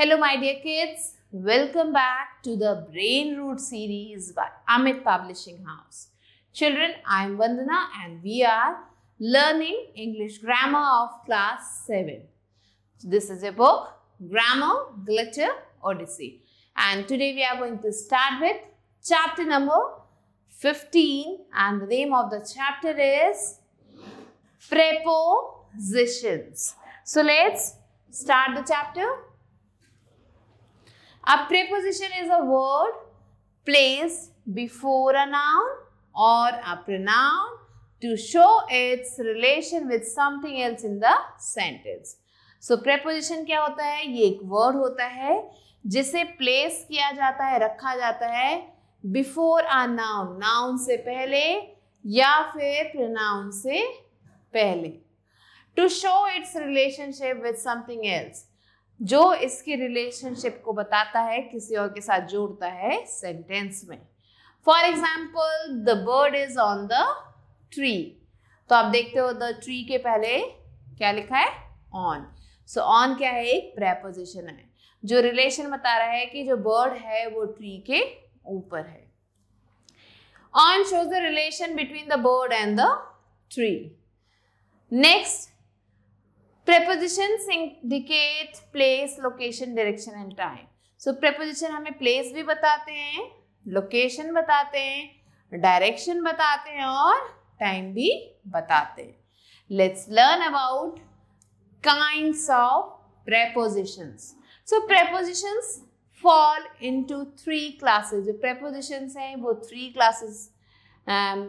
Hello my dear kids, welcome back to the Brain Root series by Amit Publishing House. Children, I am Vandana and we are learning English grammar of class 7. This is a book, Grammar, Glitter, Odyssey. And today we are going to start with chapter number 15 and the name of the chapter is Prepositions. So let's start the chapter अब preposition is a word place before a noun और a pronoun to show its relation with something else in the sentence so preposition क्या होता है ये एक word होता है जिसे प्लेस किया जाता है रखा जाता है बिफोर अ नाउन नाउन से पहले या फिर प्रोनाउन से पहले to show its relationship with something else जो इसकी रिलेशनशिप को बताता है किसी और के साथ जोड़ता है सेंटेंस में for example the bird is on the tree तो आप देखते हो द ट्री के पहले क्या लिखा है ऑन सो ऑन क्या है एक प्रेपोजिशन है जो रिलेशन बता रहा है कि जो बर्ड है वो ट्री के ऊपर है on shows the relation between the bird and the tree next prepositions indicate place location direction and time so preposition हमें place भी बताते हैं location बताते हैं direction बताते हैं और time भी बताते हैं let's learn about kinds of prepositions so prepositions fall into three classes जो prepositions हैं वो three classes um,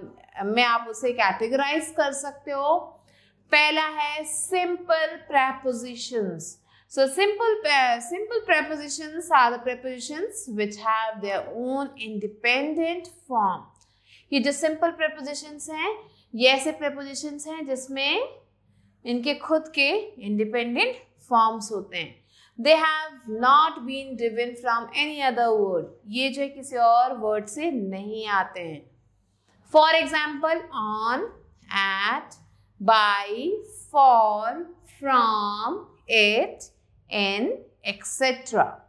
में आप उसे categorize कर सकते हो पहला है simple prepositions so simple simple prepositions are the prepositions which have their own independent form ये जो सिंपल प्रेपोजिशंस हैं ये ऐसे प्रेपोजिशंस हैं जिसमें इनके खुद के इंडिपेंडेंट फॉर्म्स होते हैं they have not been driven from any other word ये जो है किसी और वर्ड से नहीं आते हैं for example on at by, for, from, it, in, etc.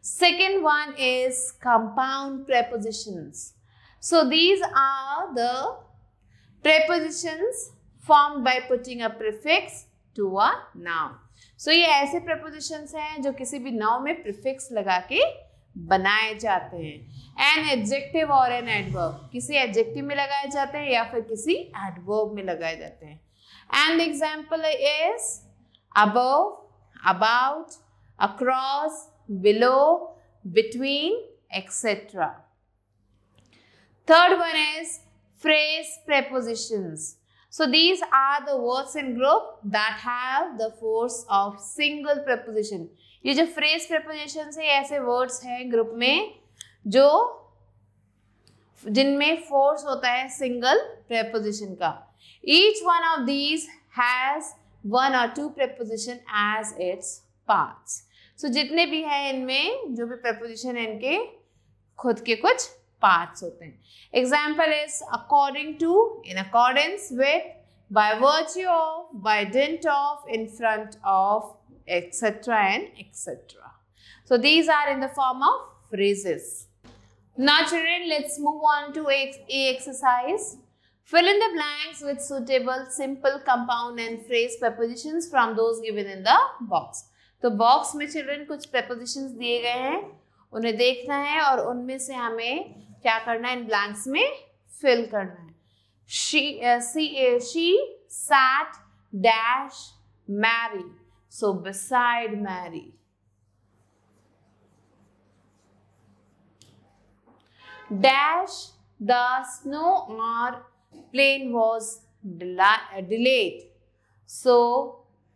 Second one is compound prepositions. So these are the prepositions formed by putting a prefix to a noun. So ये ऐसे prepositions हैं जो किसी भी noun में prefix लगा के बनाए जाते हैं एन एडजेक्टिव और एन एडवर्ब किसी एडजेक्टिव में लगाए जाते हैं या फिर किसी एडवर्ब में लगाए जाते हैं and example is above about across below between etcetera third one is phrase preposition so these are words in group that है फोर्स ऑफ सिंगल प्रेपोजिशन ये जो फ्रेज प्रपोजिशन है ऐसे वर्ड्स हैं ग्रुप में जो जिनमें फोर्स होता है सिंगल प्रेपोजिशन का each one of these has one और two preposition as its parts so जितने भी हैं इनमें जो भी प्रपोजिशन है इनके खुद के कुछ पार्ट्स होते हैं example is according to in accordance with by virtue of by dint of in front of etc. and etc. So these are in the form of phrases. Now children, let's move on to A exercise. Fill in the blanks with suitable simple compound and phrase prepositions from those given in the box. तो box में children कुछ prepositions दिए गए हैं उन्हें देखना है और उनमें से हमें क्या करना है इन ब्लैंक्स में फिल करना है she she sat dash Mary So, beside Mary. Dash, the snow or plane was uh, delayed. So,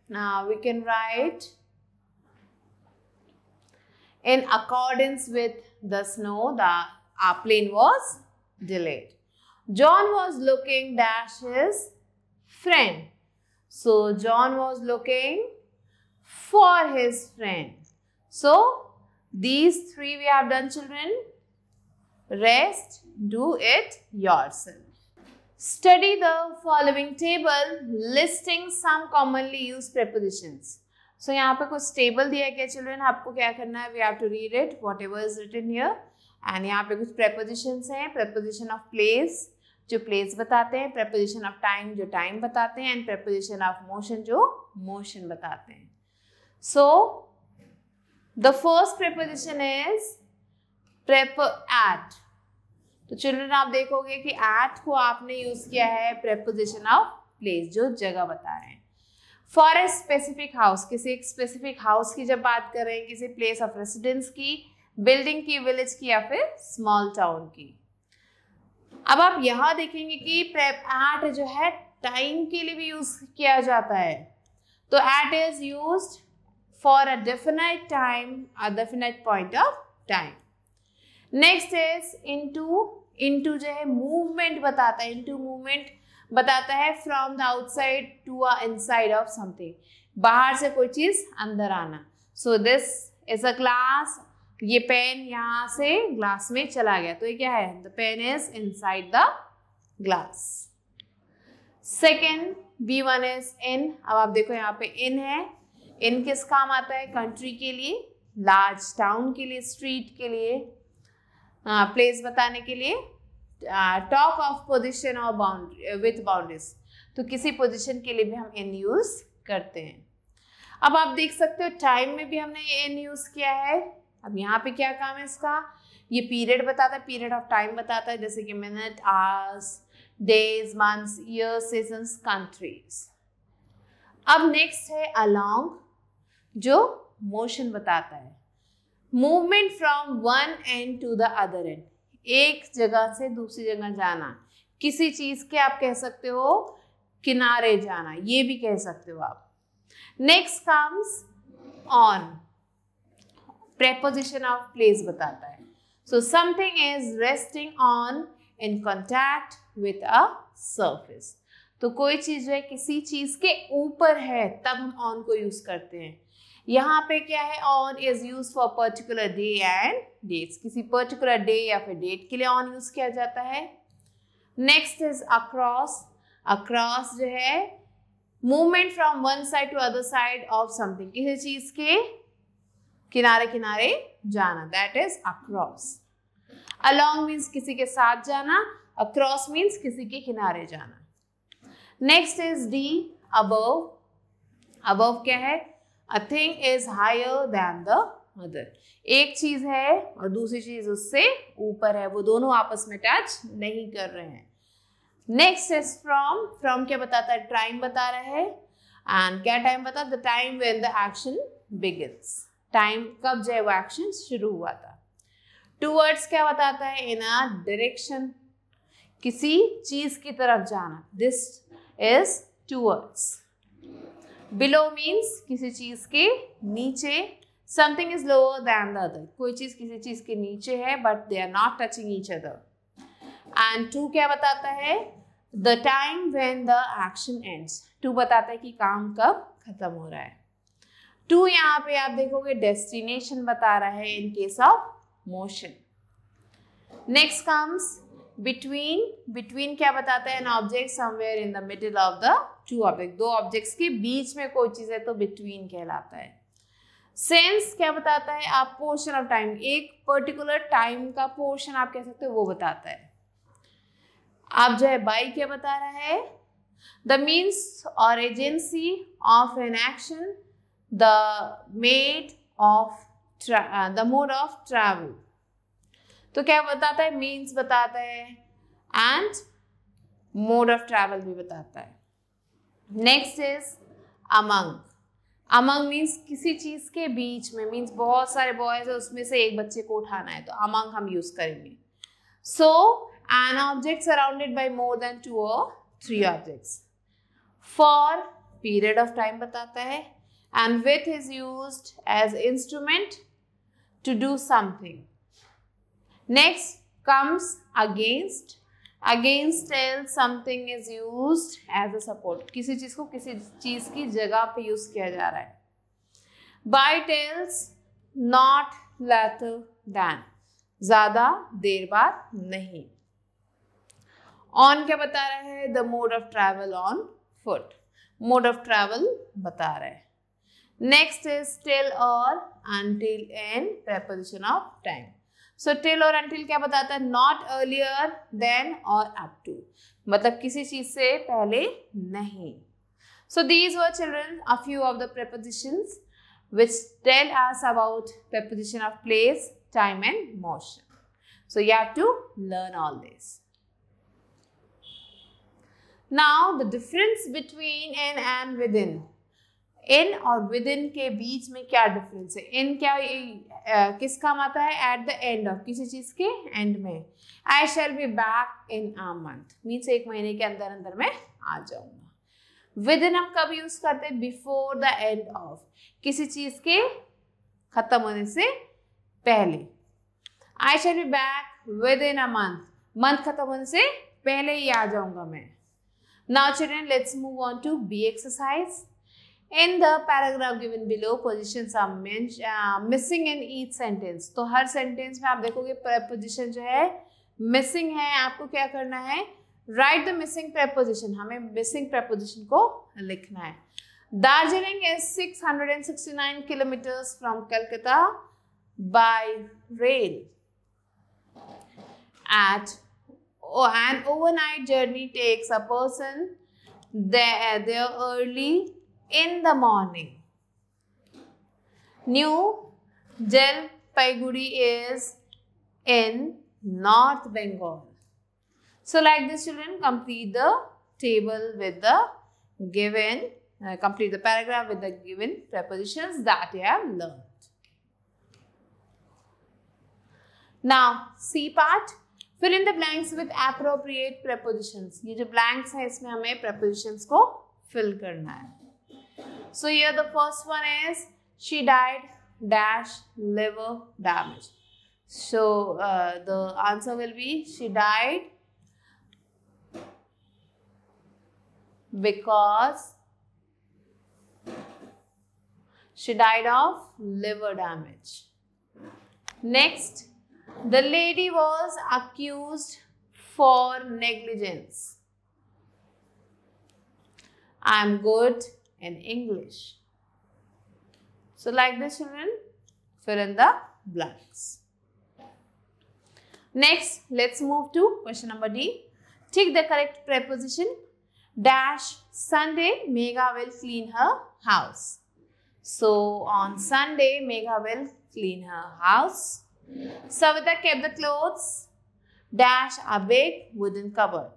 now we can write in accordance with the snow, the our plane was delayed. John was looking dash his friend. So John was looking for his friend. So, these three we have done children. Rest, do it yourself. Study the following table listing some commonly used prepositions. so, yahan pe kuch table diya hai kya children aapko kya karna hai we have to read it whatever is written here and yahan pe kuch prepositions hain preposition of place जो place बताते हैं preposition of time जो time बताते हैं and preposition of motion जो motion बताते हैं So, the first preposition is prep at. तो चिल्ड्रन आप देखोगे कि एट को आपने यूज किया है प्रेपोजिशन ऑफ प्लेस जो जगह बता रहे हैं फॉर ए स्पेसिफिक हाउस किसी एक स्पेसिफिक हाउस की जब बात कर रहे हैं किसी प्लेस ऑफ रेसिडेंस की बिल्डिंग की विलेज की या फिर स्मॉल टाउन की अब आप यहां देखेंगे कि प्रेप एट जो है टाइम के लिए भी यूज किया जाता है तो at is used for a definite time at definite point of time. Next is into into जो है मूवमेंट बताता है इनटू मूवमेंट बताता है from the outside to a inside of something बाहर से कोई चीज अंदर आना so this is a glass ये पेन यहाँ से ग्लास में चला गया तो ये क्या है the pen is inside the glass second B one is in अब आप देखो यहाँ पे इन है इन किस काम आता है कंट्री के लिए लार्ज टाउन के लिए स्ट्रीट के लिए प्लेस बताने के लिए टॉक ऑफ पोजिशन और बाउंड्री विथ बाउंड्रीज तो किसी पोजिशन के लिए भी हम इन यूज करते हैं अब आप देख सकते हो टाइम में भी हमने ये इन यूज किया है अब यहाँ पे क्या काम है इसका ये पीरियड बताता है पीरियड ऑफ टाइम बताता है जैसे कि minute hours days months year season countries अब नेक्स्ट है अलोंग जो मोशन बताता है movement from one end to the other end एक जगह से दूसरी जगह जाना किसी चीज़ के आप कह सकते हो किनारे जाना ये भी कह सकते हो आप next comes on preposition of place बताता है so something is resting on in contact with a surface तो कोई चीज जो है किसी चीज के ऊपर है तब हम ऑन को यूज करते हैं यहाँ पे क्या है on is use for particular day and dates किसी पर्टिकुलर डे या फिर डेट के लिए ऑन यूज किया जाता है नेक्स्ट इज अक्रॉस अक्रॉस जो है movement from one side to other side of something किसी चीज के किनारे किनारे जाना that is across along means किसी के साथ जाना अक्रॉस मीन्स किसी के किनारे जाना next is the above above क्या है a thing is higher than the other एक चीज है और दूसरी चीज उससे ऊपर है वो दोनों आपस में टच नहीं कर रहे हैं नेक्स्ट इज फ्रॉम फ्रॉम क्या बताता है टाइम बता रहा है एंड क्या टाइम बता the time when the action begins time कब जो है वो एक्शन शुरू हुआ था टूवर्ड्स क्या बताता है इन अ डायरेक्शन किसी चीज की तरफ जाना this is towards below means किसी चीज़ के नीचे something is lower than the other कोई चीज़ किसी चीज़ के नीचे है but they are not touching each other and to क्या बताता है the time when the action ends to बताता है कि काम कब खत्म हो रहा है टू यहाँ पे आप देखोगे डेस्टिनेशन बता रहा है in case of motion next comes between between क्या बताता है an object somewhere in the middle of the two object दो ऑब्जेक्ट्स के बीच में कोई चीज़ है तो बिटवीन कहलाता है सेंस क्या बताता है आप पोर्शन ऑफ टाइम एक पर्टिकुलर टाइम का पोर्शन आप कह सकते हो वो बताता है आप जो है बाई क्या बता रहा है द मीन्स और agency of an action the made of the mode of travel तो क्या बताता है मीन्स बताता है एंड मोड ऑफ ट्रैवल भी बताता है next is among among means किसी चीज़ के बीच में मीन्स बहुत सारे बॉयज है उसमें से एक बच्चे को उठाना है तो अमंग हम यूज़ करेंगे so an object surrounded by more than two और three objects for period of time बताता है and with is use as instrument to do something next comes against against tell something is use as a support किसी चीज को किसी चीज की जगह पे यूज किया जा रहा है by tells not later than ज्यादा देर बाद नहीं ऑन क्या बता रहा है the mode of travel on foot mode of travel बता रहा है नेक्स्ट इज टिल और until in preposition of time so till और अनटिल क्या बताता है नॉट अर्लियर देन और अप टू मतलब किसी चीज से पहले नहीं so these were children a few of the preposition which tell S about preposition of place time and motion so you have to learn all this now the difference between in and within in और with in के बीच में क्या difference है इन क्या आ, किस काम आता है एट द एंड ऑफ किसी चीज के एंड में I shall be back in a month means एक महीने के अंदर अंदर मैं आ जाऊंगा विद इन हम कब यूज करते हैं बिफोर द एंड ऑफ किसी चीज के खत्म होने से पहले I shall be back within a month month खत्म होने से पहले ही आ जाऊंगा मैं now children let's move on to B exercise in the paragraph given below position missing in each sentence तो हर सेंटेंस में आप देखोगे प्रपोजिशन जो है मिसिंग है आपको क्या करना है राइट द मिसिंग प्रपोजिशन हमें मिसिंग प्रपोजिशन को लिखना है Darjeeling is 669 kilometre from Calcutta by rail at an overnight journey takes a person there early in the morning. New Jalpaiguri is in North Bengal. So like this children complete the table with the given, uh, complete the paragraph with the given prepositions that you have learned. Now C part Fill in the blanks with appropriate prepositions. ये जो blank size इसमें हमें propositions को fill करना है so here the first one is she died dash liver damage. So uh, the answer will be she died because she died of liver damage. Next, the lady was accused for negligence. I'm good in English. So like this you will fill in the blanks. Next, let's move to question number D. Take the correct preposition. Dash Sunday, Megha will clean her house. So on Sunday, Megha will clean her house. Savita kept the clothes dash a big wooden cupboard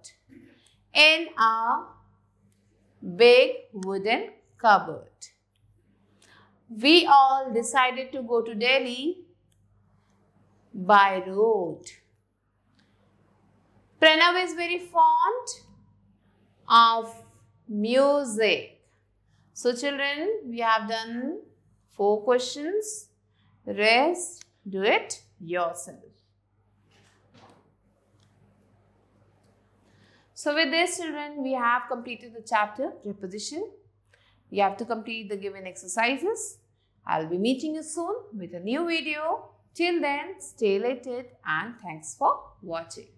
in a big wooden cupboard. We all decided to go to Delhi by road. Pranav is very fond of music. So children, we have done four questions. Rest, do it yourself. So with this children, we have completed the chapter preposition. You have to complete the given exercises. I'll be meeting you soon with a new video. Till then, stay elated and thanks for watching.